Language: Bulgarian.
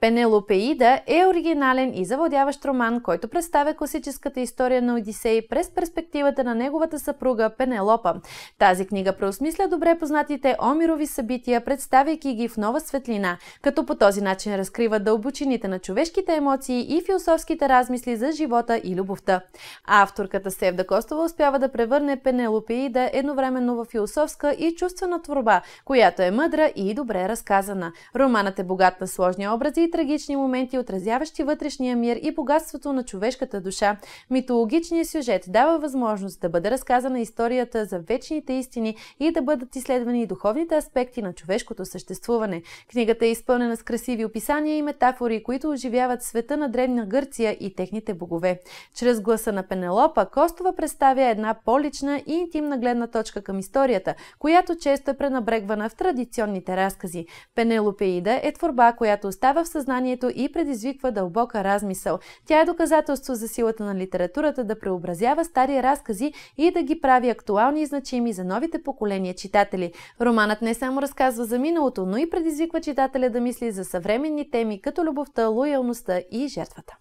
Пенелопеида е оригинален и завладяващ роман, който представя класическата история на Одисей през перспективата на неговата съпруга Пенелопа. Тази книга преосмисля добре познатите омирови събития, представяйки ги в нова светлина, като по този начин разкрива дълбочините на човешките емоции и философските размисли за живота и любовта. Авторката Севда Костова успява да превърне Пенелопеида едновременно в философска и чувствена творба, която е мъдра и добре разказана. Романът е богат на сложни образи трагични моменти, отразяващи вътрешния мир и богатството на човешката душа. Митологичният сюжет дава възможност да бъде разказана историята за вечните истини и да бъдат изследвани и духовните аспекти на човешкото съществуване. Книгата е изпълнена с красиви описания и метафори, които оживяват света на Древна Гърция и техните богове. Чрез гласа на Пенелопа, Костова представя една по-лична и интимна гледна точка към историята, която често е пренабрегвана в традиционните разкази. Пенелопеида е творба, която остава в съзнанието и предизвиква дълбока размисъл. Тя е доказателство за силата на литературата да преобразява стари разкази и да ги прави актуални и значими за новите поколения читатели. Романът не само разказва за миналото, но и предизвиква читателя да мисли за съвременни теми като любовта, лоялността и жертвата.